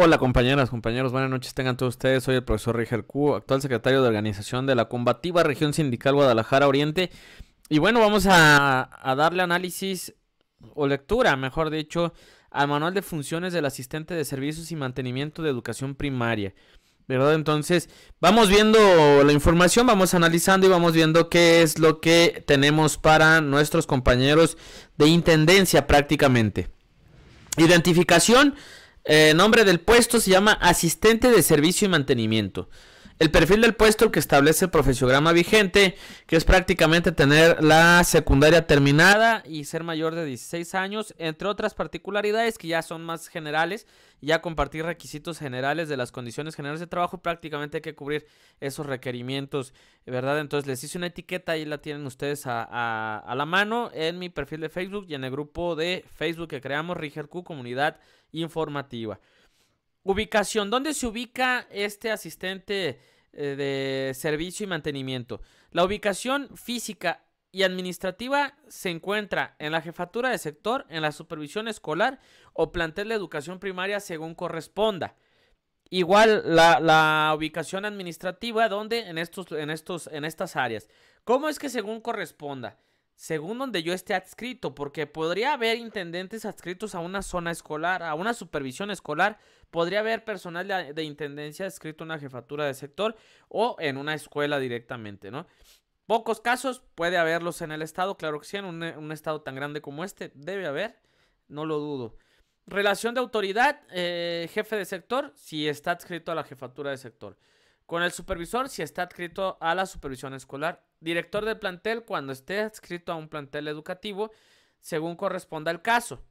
Hola compañeras, compañeros, buenas noches tengan todos ustedes. Soy el profesor Rigel Q, actual secretario de organización de la combativa región sindical Guadalajara Oriente. Y bueno, vamos a, a, darle análisis o lectura, mejor dicho, al manual de funciones del asistente de servicios y mantenimiento de educación primaria. ¿Verdad? Entonces, vamos viendo la información, vamos analizando y vamos viendo qué es lo que tenemos para nuestros compañeros de intendencia prácticamente. Identificación eh, nombre del puesto se llama asistente de servicio y mantenimiento. El perfil del puesto que establece el profesiograma vigente, que es prácticamente tener la secundaria terminada y ser mayor de 16 años, entre otras particularidades que ya son más generales, ya compartir requisitos generales de las condiciones generales de trabajo, prácticamente hay que cubrir esos requerimientos, ¿verdad? Entonces les hice una etiqueta, ahí la tienen ustedes a, a la mano en mi perfil de Facebook y en el grupo de Facebook que creamos, Q Comunidad Informativa. Ubicación, ¿dónde se ubica este asistente? Eh, de servicio y mantenimiento. La ubicación física y administrativa se encuentra en la jefatura de sector, en la supervisión escolar o plantel de educación primaria según corresponda. Igual la, ubicación administrativa, donde en estos, en estos, en estas áreas. ¿Cómo es que según corresponda? Según donde yo esté adscrito, porque podría haber intendentes adscritos a una zona escolar, a una supervisión escolar, Podría haber personal de, intendencia escrito a una jefatura de sector o en una escuela directamente, ¿no? Pocos casos, puede haberlos en el estado, claro que sí, en un, estado tan grande como este, debe haber, no lo dudo. Relación de autoridad, eh, jefe de sector, si está adscrito a la jefatura de sector. Con el supervisor, si está adscrito a la supervisión escolar. Director de plantel, cuando esté adscrito a un plantel educativo, según corresponda el caso.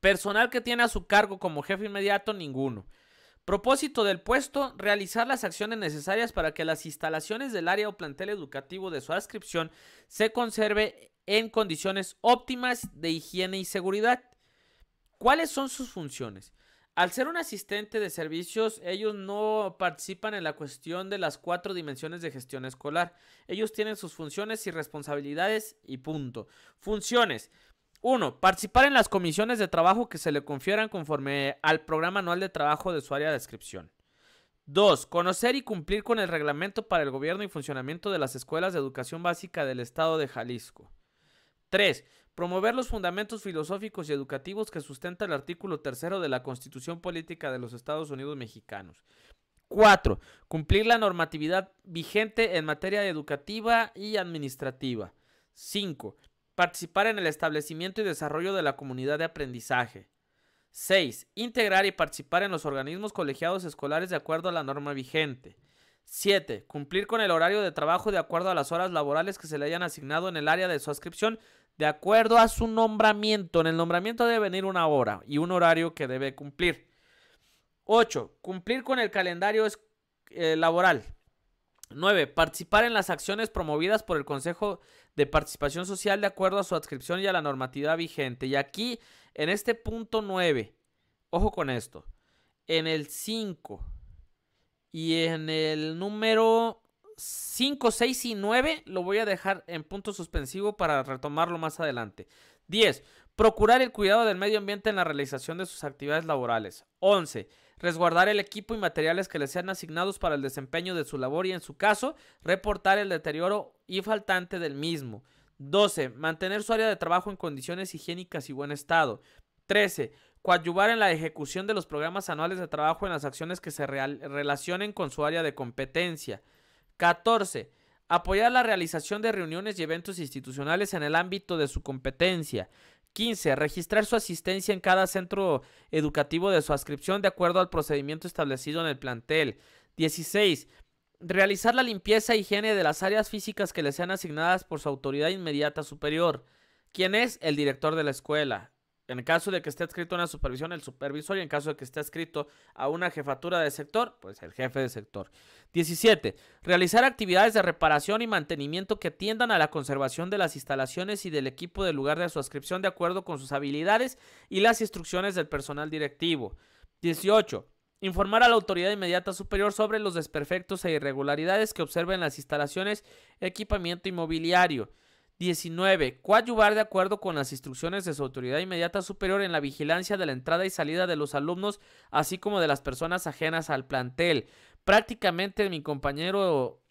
Personal que tiene a su cargo como jefe inmediato, ninguno. Propósito del puesto, realizar las acciones necesarias para que las instalaciones del área o plantel educativo de su adscripción se conserve en condiciones óptimas de higiene y seguridad. ¿Cuáles son sus funciones? Al ser un asistente de servicios, ellos no participan en la cuestión de las cuatro dimensiones de gestión escolar. Ellos tienen sus funciones y responsabilidades y punto. Funciones. 1. Participar en las comisiones de trabajo que se le confieran conforme al programa anual de trabajo de su área de descripción. 2. Conocer y cumplir con el reglamento para el gobierno y funcionamiento de las escuelas de educación básica del Estado de Jalisco. 3. Promover los fundamentos filosóficos y educativos que sustenta el artículo 3 de la Constitución Política de los Estados Unidos Mexicanos. 4. Cumplir la normatividad vigente en materia educativa y administrativa. 5. Participar en el establecimiento y desarrollo de la comunidad de aprendizaje. 6. Integrar y participar en los organismos colegiados escolares de acuerdo a la norma vigente. 7. Cumplir con el horario de trabajo de acuerdo a las horas laborales que se le hayan asignado en el área de su adscripción de acuerdo a su nombramiento. En el nombramiento debe venir una hora y un horario que debe cumplir. 8. Cumplir con el calendario eh, laboral. 9. Participar en las acciones promovidas por el Consejo de participación social de acuerdo a su adscripción y a la normativa vigente. Y aquí, en este punto 9, ojo con esto, en el 5 y en el número 5, 6 y 9 lo voy a dejar en punto suspensivo para retomarlo más adelante. 10. Procurar el cuidado del medio ambiente en la realización de sus actividades laborales. 11 resguardar el equipo y materiales que le sean asignados para el desempeño de su labor y en su caso, reportar el deterioro y faltante del mismo. 12. Mantener su área de trabajo en condiciones higiénicas y buen estado. 13. Coadyuvar en la ejecución de los programas anuales de trabajo en las acciones que se relacionen con su área de competencia. 14. Apoyar la realización de reuniones y eventos institucionales en el ámbito de su competencia. 15. Registrar su asistencia en cada centro educativo de su adscripción de acuerdo al procedimiento establecido en el plantel. 16. Realizar la limpieza e higiene de las áreas físicas que le sean asignadas por su autoridad inmediata superior. ¿Quién es? El director de la escuela. En caso de que esté adscrito a una supervisión, el supervisor. Y en caso de que esté escrito a una jefatura de sector, pues el jefe de sector. 17. Realizar actividades de reparación y mantenimiento que atiendan a la conservación de las instalaciones y del equipo del lugar de su adscripción de acuerdo con sus habilidades y las instrucciones del personal directivo. 18. Informar a la autoridad inmediata superior sobre los desperfectos e irregularidades que observen las instalaciones, equipamiento inmobiliario. 19. Coadyuvar de acuerdo con las instrucciones de su autoridad inmediata superior en la vigilancia de la entrada y salida de los alumnos, así como de las personas ajenas al plantel. Prácticamente mi compañero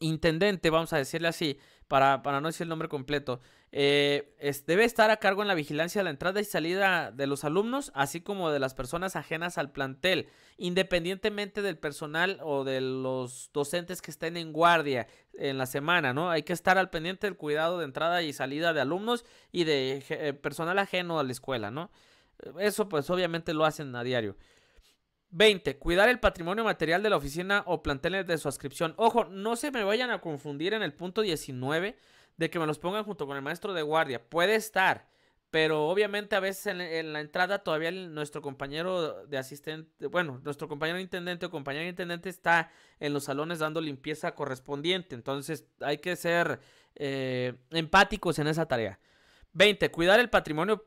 intendente, vamos a decirle así, para, para no decir el nombre completo, eh, debe estar a cargo en la vigilancia de la entrada y salida de los alumnos, así como de las personas ajenas al plantel, independientemente del personal o de los docentes que estén en guardia en la semana, ¿no? Hay que estar al pendiente del cuidado de entrada y salida de alumnos y de eh, personal ajeno a la escuela, ¿no? Eso pues obviamente lo hacen a diario. 20. Cuidar el patrimonio material de la oficina o plantel de su ascripción. Ojo, no se me vayan a confundir en el punto 19 de que me los pongan junto con el maestro de guardia. Puede estar, pero obviamente a veces en, la entrada todavía nuestro compañero de asistente, bueno, nuestro compañero intendente o compañero intendente está en los salones dando limpieza correspondiente. Entonces hay que ser eh, empáticos en esa tarea. 20. Cuidar el patrimonio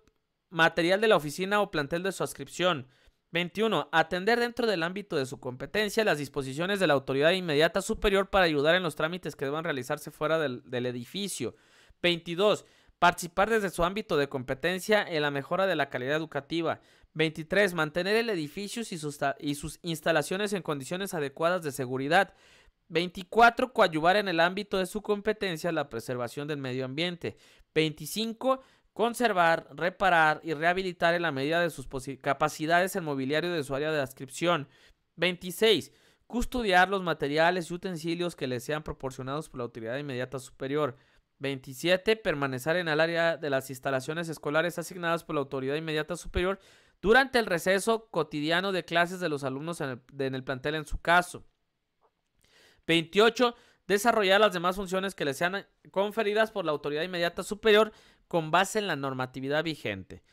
material de la oficina o plantel de su ascripción. 21. Atender dentro del ámbito de su competencia las disposiciones de la autoridad inmediata superior para ayudar en los trámites que deban realizarse fuera del, edificio. 22. Participar desde su ámbito de competencia en la mejora de la calidad educativa. 23. Mantener el edificio y sus, y sus instalaciones en condiciones adecuadas de seguridad. 24. Coadyuvar en el ámbito de su competencia la preservación del medio ambiente. 25 conservar, reparar y rehabilitar en la medida de sus capacidades el mobiliario de su área de adscripción. 26. Custodiar los materiales y utensilios que le sean proporcionados por la autoridad inmediata superior. 27. Permanecer en el área de las instalaciones escolares asignadas por la autoridad inmediata superior durante el receso cotidiano de clases de los alumnos en el, en el plantel en su caso. 28. Desarrollar las demás funciones que le sean conferidas por la autoridad inmediata superior con base en la normatividad vigente.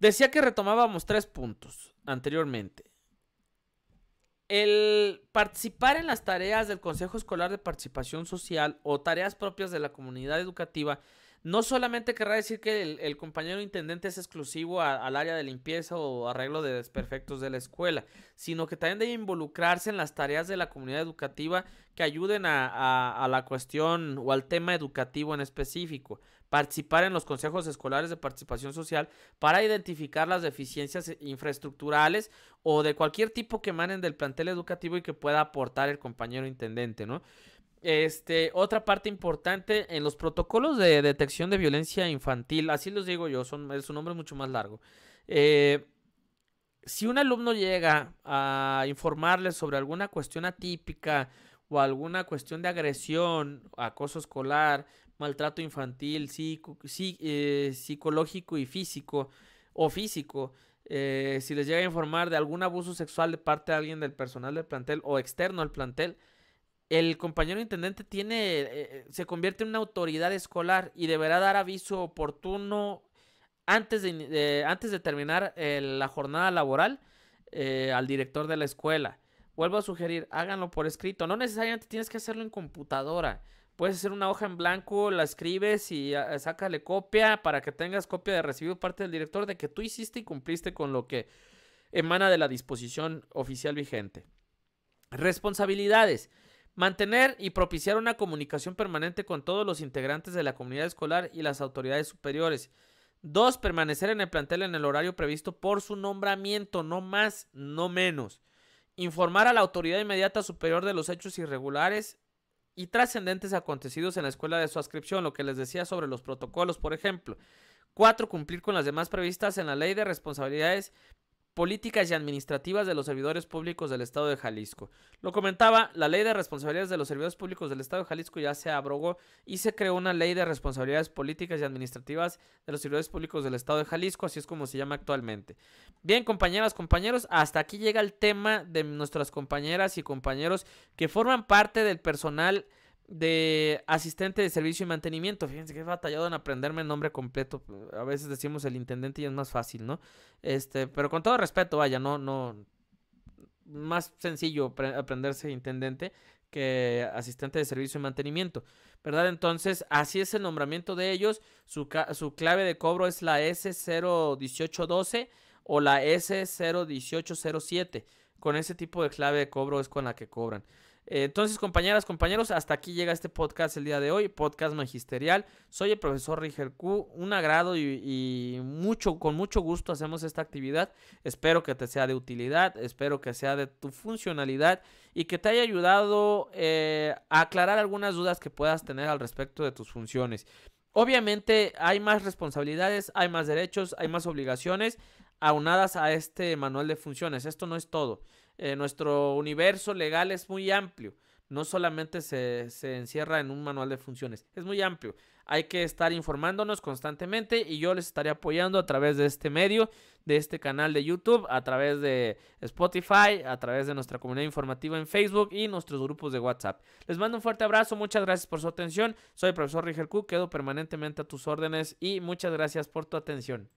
Decía que retomábamos tres puntos anteriormente. El participar en las tareas del Consejo Escolar de Participación Social o tareas propias de la comunidad educativa no solamente querrá decir que el, compañero intendente es exclusivo al área de limpieza o arreglo de desperfectos de la escuela, sino que también debe involucrarse en las tareas de la comunidad educativa que ayuden a, a la cuestión o al tema educativo en específico participar en los consejos escolares de participación social para identificar las deficiencias infraestructurales o de cualquier tipo que manen del plantel educativo y que pueda aportar el compañero intendente, ¿no? Este, otra parte importante en los protocolos de detección de violencia infantil, así los digo yo, son, es un nombre mucho más largo. Eh, si un alumno llega a informarles sobre alguna cuestión atípica o alguna cuestión de agresión, acoso escolar, maltrato infantil, eh, psicológico y físico, o físico, eh, si les llega a informar de algún abuso sexual de parte de alguien del personal del plantel o externo al plantel, el compañero intendente tiene, eh, se convierte en una autoridad escolar y deberá dar aviso oportuno antes de, eh, antes de terminar eh, la jornada laboral al director de la escuela. Vuelvo a sugerir, háganlo por escrito. No necesariamente tienes que hacerlo en computadora. Puedes hacer una hoja en blanco, la escribes y ah, sácale copia para que tengas copia de recibido parte del director de que tú hiciste y cumpliste con lo que emana de la disposición oficial vigente. Responsabilidades. Mantener y propiciar una comunicación permanente con todos los integrantes de la comunidad escolar y las autoridades superiores. Dos, permanecer en el plantel en el horario previsto por su nombramiento, no más, no menos. Informar a la autoridad inmediata superior de los hechos irregulares y trascendentes acontecidos en la escuela de su ascripción, lo que les decía sobre los protocolos, por ejemplo. Cuatro, cumplir con las demás previstas en la ley de responsabilidades políticas y administrativas de los servidores públicos del Estado de Jalisco. Lo comentaba, la ley de responsabilidades de los servidores públicos del Estado de Jalisco ya se abrogó y se creó una ley de responsabilidades políticas y administrativas de los servidores públicos del Estado de Jalisco, así es como se llama actualmente. Bien, compañeras, compañeros, hasta aquí llega el tema de nuestras compañeras y compañeros que forman parte del personal de asistente de servicio y mantenimiento. Fíjense que he batallado en aprenderme el nombre completo. A veces decimos el intendente y es más fácil, ¿no? Este, pero con todo respeto, vaya, no, no. Más sencillo aprenderse intendente que asistente de servicio y mantenimiento, ¿verdad? Entonces, así es el nombramiento de ellos. Su, su clave de cobro es la S01812 o la S01807. Con ese tipo de clave de cobro es con la que cobran. Eh, entonces, compañeras, compañeros, hasta aquí llega este podcast el día de hoy, podcast magisterial. Soy el profesor Riger Q, un agrado y, mucho, con mucho gusto hacemos esta actividad. Espero que te sea de utilidad, espero que sea de tu funcionalidad y que te haya ayudado eh, a aclarar algunas dudas que puedas tener al respecto de tus funciones. Obviamente hay más responsabilidades, hay más derechos, hay más obligaciones aunadas a este manual de funciones. Esto no es todo. Eh, nuestro universo legal es muy amplio. No solamente se, encierra en un manual de funciones, es muy amplio. Hay que estar informándonos constantemente y yo les estaré apoyando a través de este medio, de este canal de YouTube, a través de Spotify, a través de nuestra comunidad informativa en Facebook y nuestros grupos de WhatsApp. Les mando un fuerte abrazo, muchas gracias por su atención. Soy el profesor Rigel Kuh, quedo permanentemente a tus órdenes y muchas gracias por tu atención.